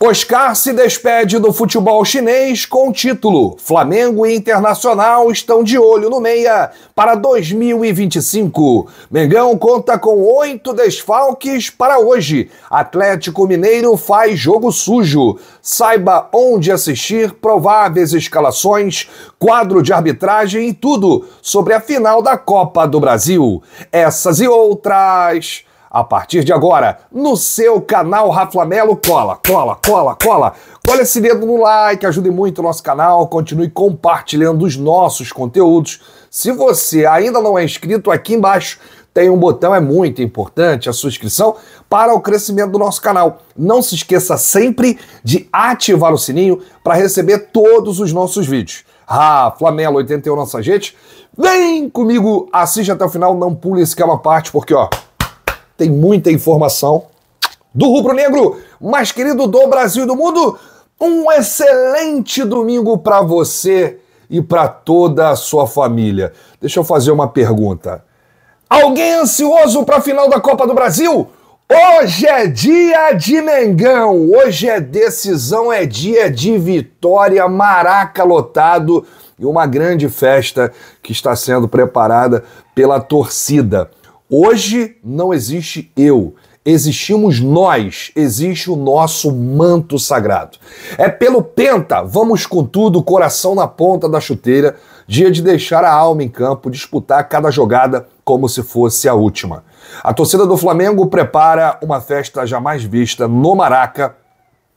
Oscar se despede do futebol chinês com o título. Flamengo e Internacional estão de olho no meia para 2025. Mengão conta com oito desfalques para hoje. Atlético Mineiro faz jogo sujo. Saiba onde assistir, prováveis escalações, quadro de arbitragem e tudo sobre a final da Copa do Brasil. Essas e outras a partir de agora, no seu canal Raflamelo, cola, cola, cola, cola. Cola esse dedo no like, ajude muito o nosso canal, continue compartilhando os nossos conteúdos. Se você ainda não é inscrito, aqui embaixo tem um botão, é muito importante a sua inscrição para o crescimento do nosso canal. Não se esqueça sempre de ativar o sininho para receber todos os nossos vídeos. Ah, Flamengo 81 nossa gente, vem comigo, assiste até o final, não pule esse que é uma parte, porque ó, tem muita informação do rubro-negro, mais querido do Brasil e do mundo. Um excelente domingo para você e para toda a sua família. Deixa eu fazer uma pergunta. Alguém ansioso para a final da Copa do Brasil? Hoje é dia de Mengão, hoje é decisão, é dia de vitória, maraca lotado e uma grande festa que está sendo preparada pela torcida. Hoje não existe eu, existimos nós, existe o nosso manto sagrado. É pelo penta, vamos com tudo, coração na ponta da chuteira, dia de deixar a alma em campo, disputar cada jogada como se fosse a última. A torcida do Flamengo prepara uma festa jamais vista no Maraca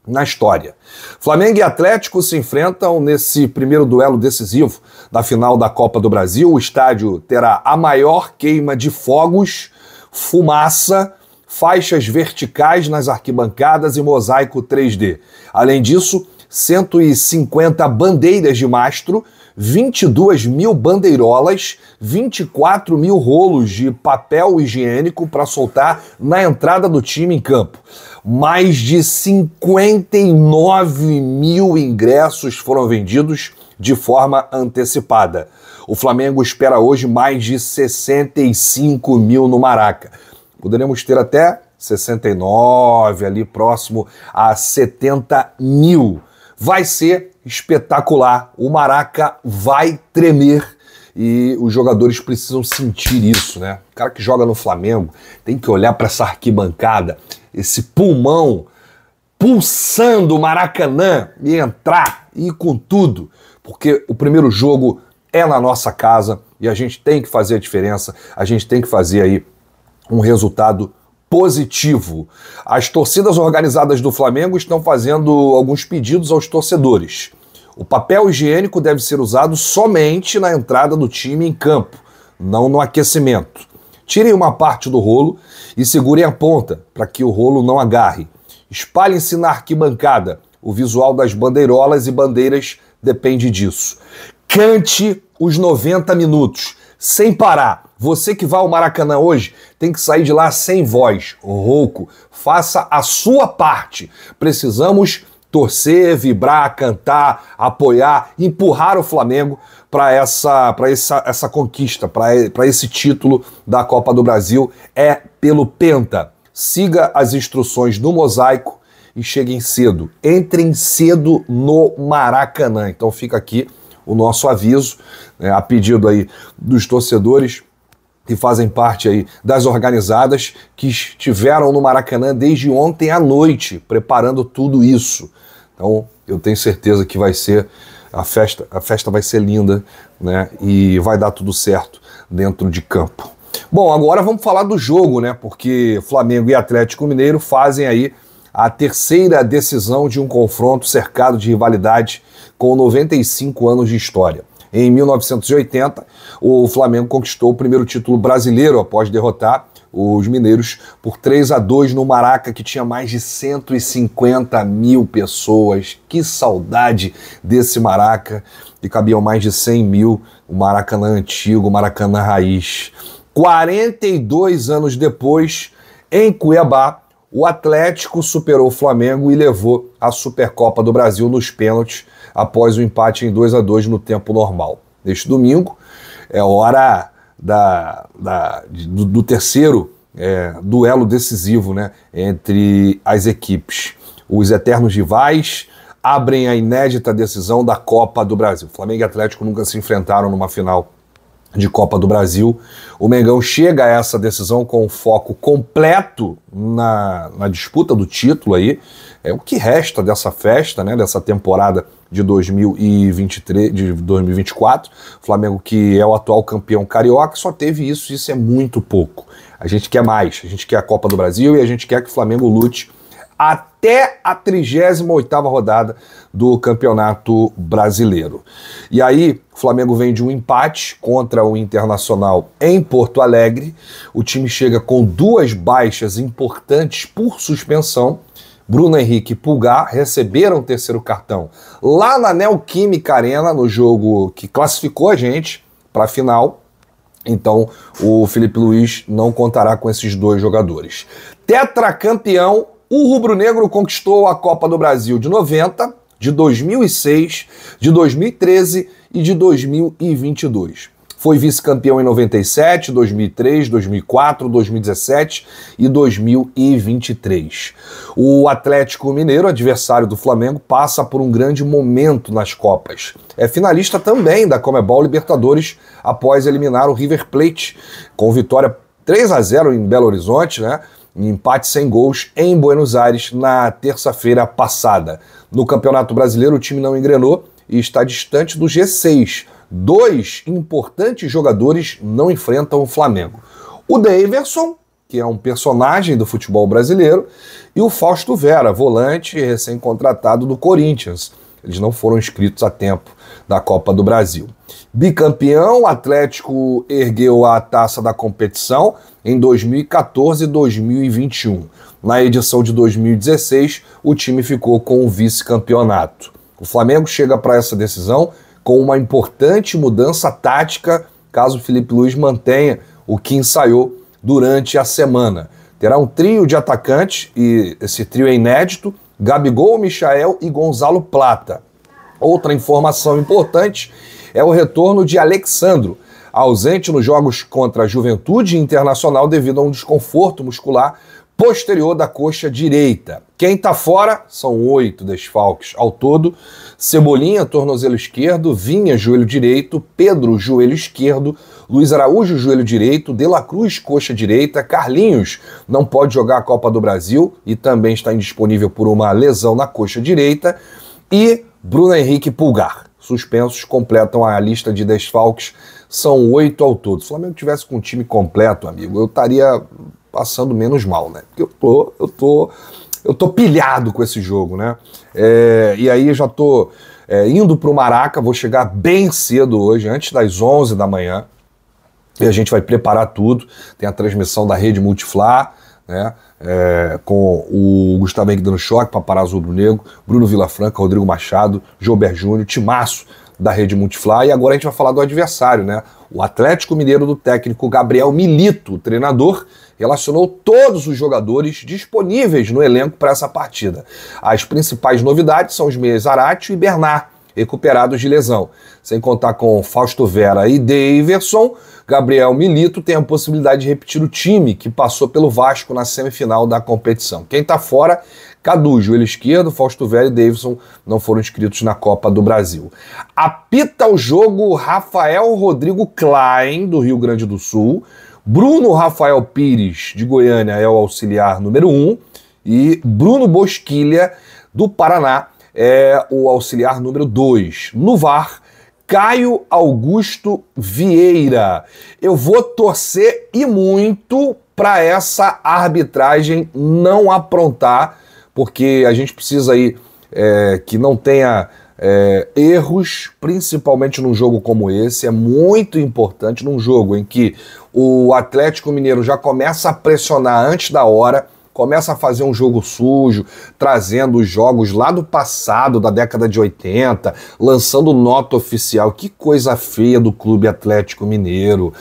na história. Flamengo e Atlético se enfrentam nesse primeiro duelo decisivo da final da Copa do Brasil. O estádio terá a maior queima de fogos, fumaça, faixas verticais nas arquibancadas e mosaico 3D. Além disso, 150 bandeiras de mastro 22 mil bandeirolas, 24 mil rolos de papel higiênico para soltar na entrada do time em campo. Mais de 59 mil ingressos foram vendidos de forma antecipada. O Flamengo espera hoje mais de 65 mil no Maraca. Poderemos ter até 69, ali próximo a 70 mil. Vai ser espetacular. O Maraca vai tremer e os jogadores precisam sentir isso, né? O cara que joga no Flamengo tem que olhar para essa arquibancada, esse pulmão pulsando o Maracanã e entrar e ir com tudo, porque o primeiro jogo é na nossa casa e a gente tem que fazer a diferença, a gente tem que fazer aí um resultado positivo. As torcidas organizadas do Flamengo estão fazendo alguns pedidos aos torcedores. O papel higiênico deve ser usado somente na entrada do time em campo, não no aquecimento. Tirem uma parte do rolo e segurem a ponta para que o rolo não agarre. Espalhem-se na arquibancada. O visual das bandeirolas e bandeiras depende disso. Cante os 90 minutos, sem parar. Você que vai ao Maracanã hoje tem que sair de lá sem voz, rouco. Faça a sua parte. Precisamos torcer, vibrar, cantar, apoiar, empurrar o Flamengo para essa, essa, essa conquista, para esse título da Copa do Brasil é pelo Penta. Siga as instruções do mosaico e cheguem cedo. Entrem cedo no Maracanã. Então fica aqui o nosso aviso, né, a pedido aí dos torcedores que fazem parte aí das organizadas que estiveram no Maracanã desde ontem à noite, preparando tudo isso. Então, eu tenho certeza que vai ser a festa, a festa vai ser linda, né? E vai dar tudo certo dentro de campo. Bom, agora vamos falar do jogo, né? Porque Flamengo e Atlético Mineiro fazem aí a terceira decisão de um confronto cercado de rivalidade com 95 anos de história. Em 1980, o Flamengo conquistou o primeiro título brasileiro após derrotar os mineiros por 3 a 2 no Maraca, que tinha mais de 150 mil pessoas. Que saudade desse Maraca, que cabiam mais de 100 mil, o Maracanã antigo, o Maracanã raiz. 42 anos depois, em Cuiabá, o Atlético superou o Flamengo e levou a Supercopa do Brasil nos pênaltis após o empate em 2 a 2 no tempo normal. Neste domingo é hora da, da do, do, terceiro é, duelo decisivo né, entre as equipes. Os eternos rivais abrem a inédita decisão da Copa do Brasil. Flamengo e Atlético nunca se enfrentaram numa final de Copa do Brasil. O Mengão chega a essa decisão com um foco completo na, na disputa do título aí é o que resta dessa festa, né, dessa temporada de 2023, de 2024. Flamengo que é o atual campeão carioca só teve isso, isso é muito pouco. A gente quer mais, a gente quer a Copa do Brasil e a gente quer que o Flamengo lute até a 38ª rodada do Campeonato Brasileiro. E aí, o Flamengo vem de um empate contra o Internacional em Porto Alegre. O time chega com duas baixas importantes por suspensão Bruno Henrique e Pulgar receberam o terceiro cartão. Lá na Neoquímica Arena, no jogo que classificou a gente para a final, então o Felipe Luiz não contará com esses dois jogadores. Tetracampeão, o rubro-negro conquistou a Copa do Brasil de 90, de 2006, de 2013 e de 2022 foi vice-campeão em 97, 2003, 2004, 2017 e 2023. O Atlético Mineiro, adversário do Flamengo, passa por um grande momento nas Copas. É finalista também da Comebol Libertadores após eliminar o River Plate com vitória 3 a 0 em Belo Horizonte, né? Em empate sem gols em Buenos Aires na terça-feira passada. No Campeonato Brasileiro, o time não engrenou e está distante do G6, Dois importantes jogadores não enfrentam o Flamengo. O Daverson, que é um personagem do futebol brasileiro, e o Fausto Vera, volante recém-contratado do Corinthians. Eles não foram inscritos a tempo da Copa do Brasil. Bicampeão, o Atlético ergueu a taça da competição em 2014 e 2021. Na edição de 2016, o time ficou com o vice-campeonato. O Flamengo chega para essa decisão com uma importante mudança tática, caso Felipe Luiz mantenha o que ensaiou durante a semana. Terá um trio de atacantes, e esse trio é inédito: Gabigol, Michael e Gonzalo Plata. Outra informação importante é o retorno de Alexandro, ausente nos jogos contra a Juventude Internacional devido a um desconforto muscular posterior da coxa direita. Quem está fora são oito desfalques ao todo: Cebolinha, tornozelo esquerdo, Vinha, joelho direito, Pedro, joelho esquerdo, Luiz Araújo, joelho direito, De La Cruz, coxa direita, Carlinhos não pode jogar a Copa do Brasil e também está indisponível por uma lesão na coxa direita, e Bruno Henrique Pulgar. Suspensos completam a lista de desfalques, são oito ao todo. Se o Flamengo tivesse com o time completo, amigo, eu estaria passando menos mal, né? Porque eu tô, eu tô, eu tô pilhado com esse jogo, né? É, e aí já tô é, indo pro Maraca, vou chegar bem cedo hoje, antes das 11 da manhã, e a gente vai preparar tudo. Tem a transmissão da rede Multifla, né? É, com o Gustavo Henrique dando choque, Paparazzo Rubro Negro, Bruno Vilafranca, Rodrigo Machado, João Júnior, Timaço da rede Multiflá. E agora a gente vai falar do adversário, né? O Atlético Mineiro do técnico Gabriel Milito, treinador, relacionou todos os jogadores disponíveis no elenco para essa partida. As principais novidades são os meias Aratio e Bernard, recuperados de lesão. Sem contar com Fausto Vera e Deiverson, Gabriel Milito tem a possibilidade de repetir o time que passou pelo Vasco na semifinal da competição. Quem está fora Cadu, joelho esquerdo, Fausto Velho e Davidson não foram inscritos na Copa do Brasil. Apita o jogo Rafael Rodrigo Klein, do Rio Grande do Sul. Bruno Rafael Pires, de Goiânia, é o auxiliar número 1. Um, e Bruno Bosquilha, do Paraná, é o auxiliar número 2. No VAR, Caio Augusto Vieira. Eu vou torcer e muito para essa arbitragem não aprontar porque a gente precisa aí é, que não tenha é, erros, principalmente num jogo como esse, é muito importante num jogo em que o Atlético Mineiro já começa a pressionar antes da hora, começa a fazer um jogo sujo, trazendo os jogos lá do passado, da década de 80, lançando nota oficial. Que coisa feia do Clube Atlético Mineiro.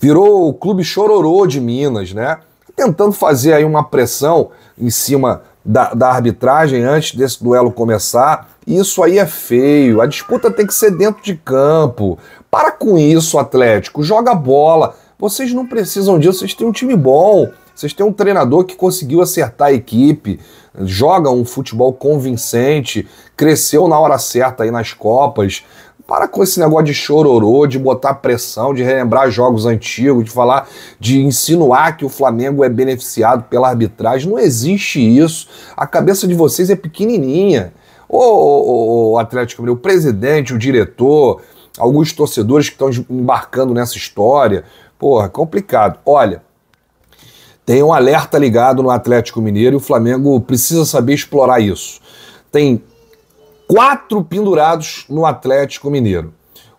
Virou o Clube Chororô de Minas, né? Tentando fazer aí uma pressão em cima da, da arbitragem antes desse duelo começar. Isso aí é feio. A disputa tem que ser dentro de campo. Para com isso, Atlético. Joga bola. Vocês não precisam disso. Vocês têm um time bom. Vocês têm um treinador que conseguiu acertar a equipe, joga um futebol convincente, cresceu na hora certa aí nas Copas. Para com esse negócio de chororô, de botar pressão, de relembrar jogos antigos, de falar, de insinuar que o Flamengo é beneficiado pela arbitragem. Não existe isso. A cabeça de vocês é pequenininha. O, Atlético Mineiro, o presidente, o diretor, alguns torcedores que estão embarcando nessa história. Porra, complicado. Olha, tem um alerta ligado no Atlético Mineiro e o Flamengo precisa saber explorar isso. Tem quatro pendurados no Atlético Mineiro: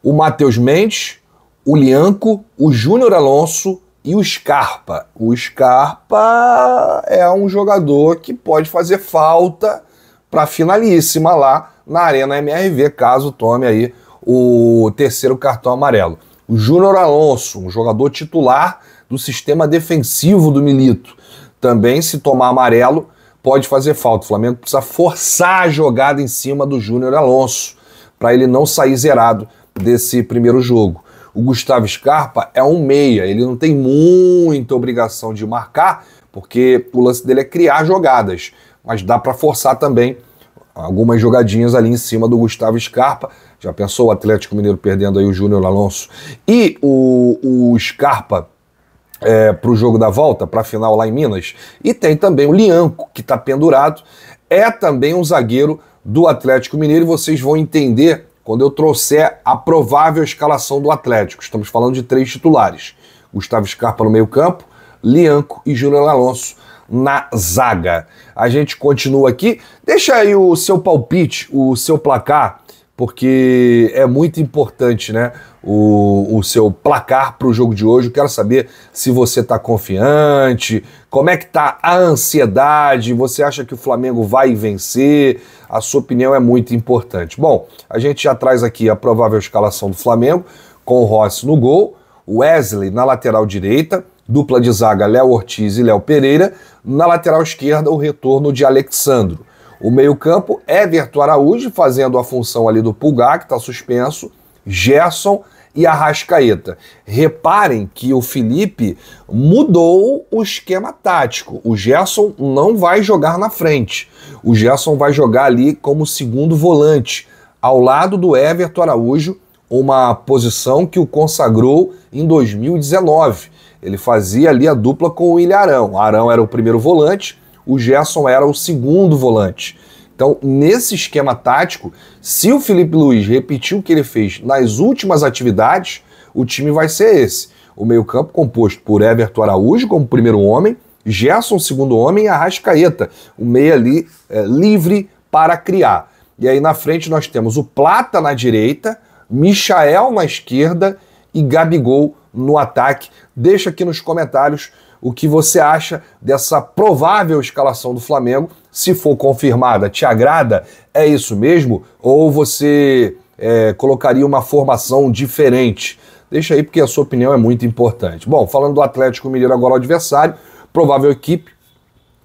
o Matheus Mendes, o Lianco, o Júnior Alonso e o Scarpa. O Scarpa é um jogador que pode fazer falta para finalíssima lá na Arena MRV, caso tome aí o terceiro cartão amarelo. O Júnior Alonso, um jogador titular do sistema defensivo do Milito, também se tomar amarelo, pode fazer falta. O Flamengo precisa forçar a jogada em cima do Júnior Alonso para ele não sair zerado desse primeiro jogo. O Gustavo Scarpa é um meia, ele não tem muita obrigação de marcar, porque o lance dele é criar jogadas, mas dá para forçar também algumas jogadinhas ali em cima do Gustavo Scarpa. Já pensou o Atlético Mineiro perdendo aí o Júnior Alonso? E o, o Scarpa é, para o jogo da volta, para a final lá em Minas. E tem também o Lianco, que está pendurado, é também um zagueiro do Atlético Mineiro, e vocês vão entender quando eu trouxer a provável escalação do Atlético. Estamos falando de três titulares: Gustavo Scarpa no meio-campo, Lianco e Júnior Alonso na zaga. A gente continua aqui. Deixa aí o seu palpite, o seu placar porque é muito importante né, o, o seu placar para o jogo de hoje. Eu quero saber se você está confiante, como é que está a ansiedade, você acha que o Flamengo vai vencer? A sua opinião é muito importante. Bom, a gente já traz aqui a provável escalação do Flamengo, com o Rossi no gol, Wesley na lateral direita, dupla de zaga Léo Ortiz e Léo Pereira, na lateral esquerda o retorno de Alexandro. O meio-campo, Everton é Araújo, fazendo a função ali do Pulgar, que está suspenso, Gerson e Arrascaeta. Reparem que o Felipe mudou o esquema tático. O Gerson não vai jogar na frente. O Gerson vai jogar ali como segundo volante, ao lado do Everton Araújo, uma posição que o consagrou em 2019. Ele fazia ali a dupla com o Ilharão. Arão. Arão era o primeiro volante o Gerson era o segundo volante. Então, nesse esquema tático, se o Felipe Luiz repetir o que ele fez nas últimas atividades, o time vai ser esse. O meio-campo composto por Everton Araújo como primeiro homem, Gerson, segundo homem, e Arrascaeta, o meia ali é, livre para criar. E aí na frente nós temos o Plata na direita, Michael na esquerda e Gabigol no ataque. Deixa aqui nos comentários o que você acha dessa provável escalação do Flamengo. Se for confirmada, te agrada? É isso mesmo? Ou você é, colocaria uma formação diferente? Deixa aí, porque a sua opinião é muito importante. Bom, falando do Atlético Mineiro agora, o adversário, provável equipe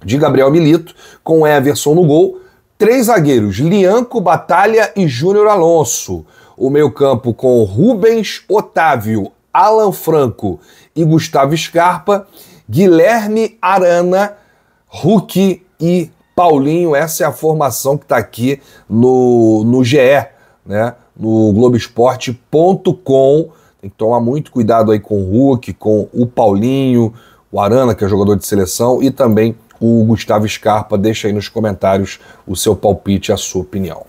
de Gabriel Milito, com Everson no gol, três zagueiros, Lianco, Batalha e Júnior Alonso. O meio-campo com Rubens, Otávio, Alan Franco e Gustavo Scarpa. Guilherme Arana, Hulk e Paulinho. Essa é a formação que está aqui no, no GE, né? no Globoesporte.com. Tem que tomar muito cuidado aí com o Hulk, com o Paulinho, o Arana, que é jogador de seleção, e também o Gustavo Scarpa. Deixa aí nos comentários o seu palpite, a sua opinião.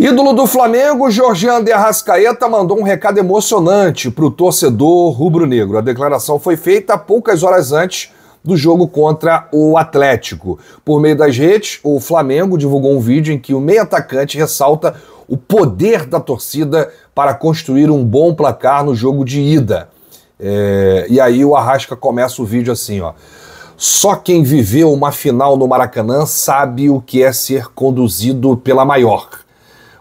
Ídolo do Flamengo, Jorge André Arrascaeta mandou um recado emocionante para o torcedor rubro-negro. A declaração foi feita poucas horas antes do jogo contra o Atlético. Por meio das redes, o Flamengo divulgou um vídeo em que o meio-atacante ressalta o poder da torcida para construir um bom placar no jogo de ida. É... e aí o Arrasca começa o vídeo assim, ó. Só quem viveu uma final no Maracanã sabe o que é ser conduzido pela maior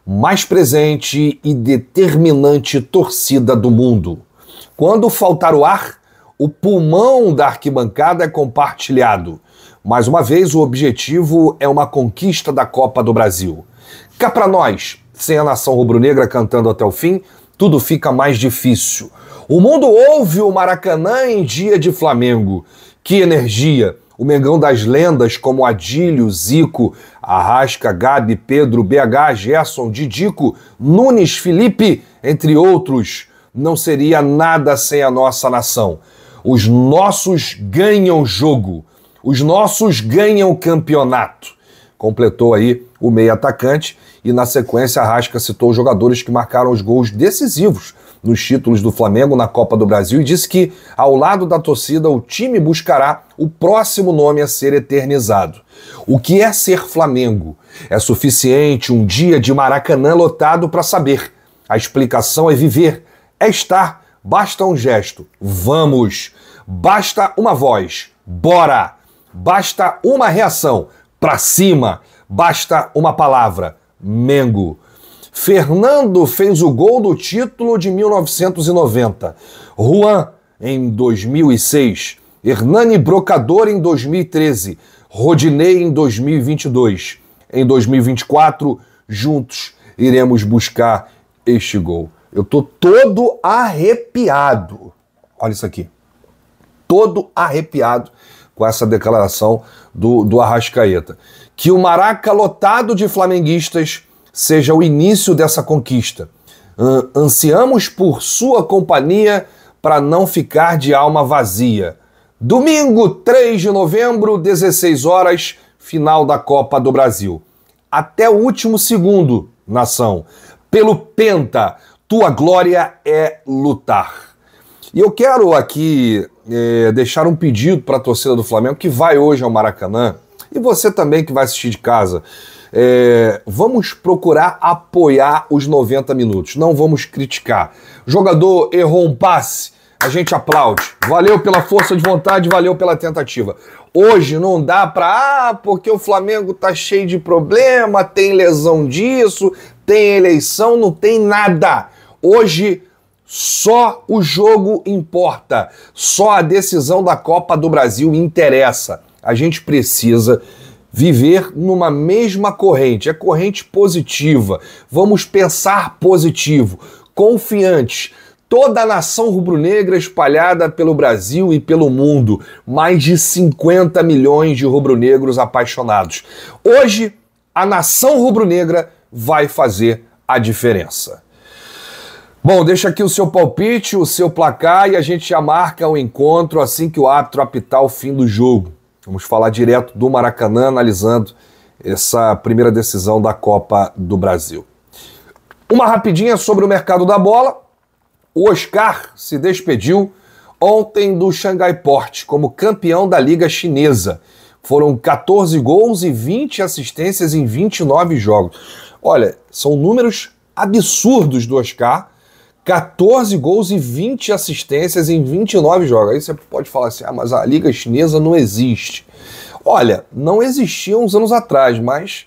mais presente e determinante torcida do mundo. Quando faltar o ar, o pulmão da arquibancada é compartilhado. Mais uma vez, o objetivo é uma conquista da Copa do Brasil. Cá para nós, sem a nação rubro-negra cantando até o fim, tudo fica mais difícil. O mundo ouve o Maracanã em dia de Flamengo. Que energia! o Mengão das lendas como Adílio, Zico, Arrasca, Gabi, Pedro, BH, Gerson, Didico, Nunes, Felipe, entre outros, não seria nada sem a nossa nação. Os nossos ganham jogo, os nossos ganham campeonato. Completou aí o meio atacante e na sequência Arrasca citou os jogadores que marcaram os gols decisivos nos títulos do Flamengo na Copa do Brasil e disse que, ao lado da torcida, o time buscará o próximo nome a ser eternizado. O que é ser Flamengo? É suficiente um dia de Maracanã lotado para saber. A explicação é viver, é estar. Basta um gesto. Vamos! Basta uma voz. Bora! Basta uma reação. Pra cima! Basta uma palavra. Mengo! Fernando fez o gol do título de 1990. Juan, em 2006. Hernani Brocador, em 2013. Rodinei, em 2022. Em 2024, juntos iremos buscar este gol. Eu tô todo arrepiado. Olha isso aqui. Todo arrepiado com essa declaração do, do Arrascaeta. Que o Maraca lotado de flamenguistas seja o início dessa conquista. Ansiamos por sua companhia para não ficar de alma vazia. Domingo, 3 de novembro, 16 horas, final da Copa do Brasil. Até o último segundo, nação. Pelo Penta, tua glória é lutar. E eu quero aqui é, deixar um pedido para a torcida do Flamengo que vai hoje ao Maracanã e você também que vai assistir de casa. É, vamos procurar apoiar os 90 minutos, não vamos criticar. jogador errou um passe, a gente aplaude. Valeu pela força de vontade, valeu pela tentativa. Hoje não dá para, ah, porque o Flamengo tá cheio de problema, tem lesão disso, tem eleição, não tem nada. Hoje só o jogo importa, só a decisão da Copa do Brasil interessa. A gente precisa viver numa mesma corrente, é corrente positiva. Vamos pensar positivo, confiantes. Toda a nação rubro-negra espalhada pelo Brasil e pelo mundo, mais de 50 milhões de rubro-negros apaixonados. Hoje, a nação rubro-negra vai fazer a diferença. Bom, deixa aqui o seu palpite, o seu placar e a gente já marca o um encontro assim que o árbitro apitar o fim do jogo. Vamos falar direto do Maracanã, analisando essa primeira decisão da Copa do Brasil. Uma rapidinha sobre o mercado da bola. O Oscar se despediu ontem do Xangai Port como campeão da Liga Chinesa. Foram 14 gols e 20 assistências em 29 jogos. Olha, são números absurdos do Oscar 14 gols e 20 assistências em 29 jogos. Aí você pode falar assim: ah, mas a Liga Chinesa não existe. Olha, não existia uns anos atrás, mas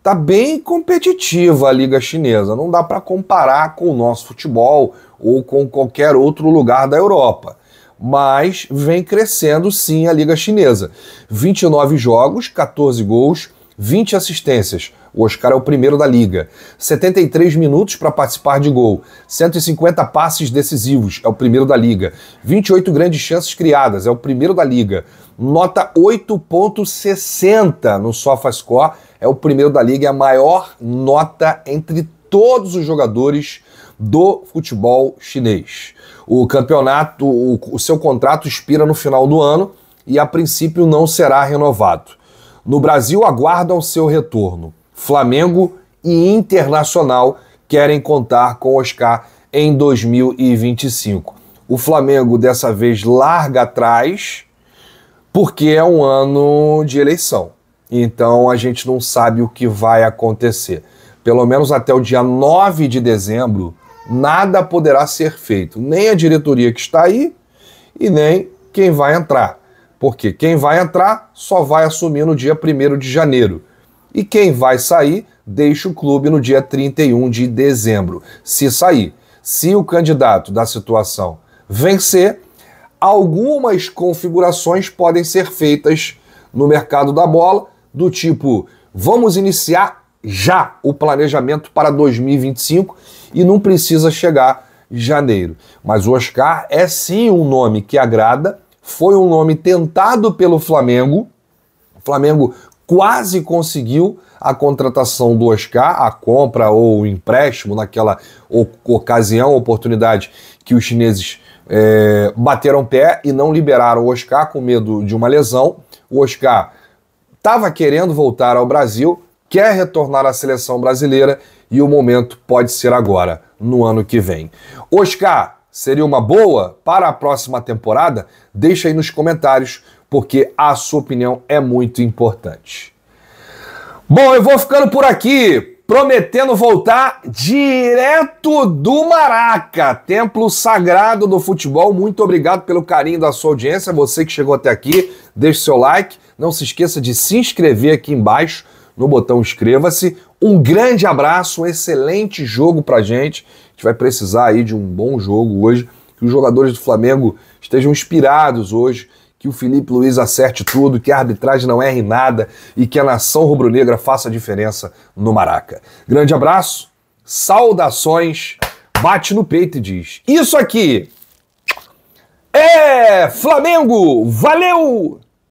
tá bem competitiva a Liga Chinesa. Não dá para comparar com o nosso futebol ou com qualquer outro lugar da Europa. Mas vem crescendo sim a Liga Chinesa. 29 jogos, 14 gols, 20 assistências. O Oscar é o primeiro da liga. 73 minutos para participar de gol. 150 passes decisivos, é o primeiro da liga. 28 grandes chances criadas, é o primeiro da liga. Nota 8.60 no SofaScore, é o primeiro da liga, é a maior nota entre todos os jogadores do futebol chinês. O campeonato, o, o seu contrato expira no final do ano e a princípio não será renovado. No Brasil aguardam seu retorno. Flamengo e Internacional querem contar com Oscar em 2025. O Flamengo dessa vez larga atrás porque é um ano de eleição. Então a gente não sabe o que vai acontecer. Pelo menos até o dia 9 de dezembro, nada poderá ser feito, nem a diretoria que está aí e nem quem vai entrar. Porque quem vai entrar só vai assumir no dia 1 de janeiro. E quem vai sair, deixa o clube no dia 31 de dezembro. Se sair, se o candidato da situação vencer, algumas configurações podem ser feitas no mercado da bola, do tipo, vamos iniciar já o planejamento para 2025 e não precisa chegar janeiro. Mas o Oscar é sim um nome que agrada, foi um nome tentado pelo Flamengo. O Flamengo quase conseguiu a contratação do Oscar, a compra ou o empréstimo naquela ocasião, oportunidade que os chineses é, bateram pé e não liberaram o Oscar com medo de uma lesão. O Oscar estava querendo voltar ao Brasil, quer retornar à seleção brasileira e o momento pode ser agora, no ano que vem. Oscar, seria uma boa para a próxima temporada? Deixa aí nos comentários porque a sua opinião é muito importante. Bom, eu vou ficando por aqui, prometendo voltar direto do Maraca, templo sagrado do futebol. Muito obrigado pelo carinho da sua audiência, você que chegou até aqui, deixe seu like, não se esqueça de se inscrever aqui embaixo no botão inscreva-se. Um grande abraço, um excelente jogo pra gente. A gente vai precisar aí de um bom jogo hoje, que os jogadores do Flamengo estejam inspirados hoje que o Felipe Luiz acerte tudo, que a arbitragem não erre nada e que a nação rubro-negra faça a diferença no Maraca. Grande abraço, saudações, bate no peito e diz: Isso aqui é Flamengo! Valeu!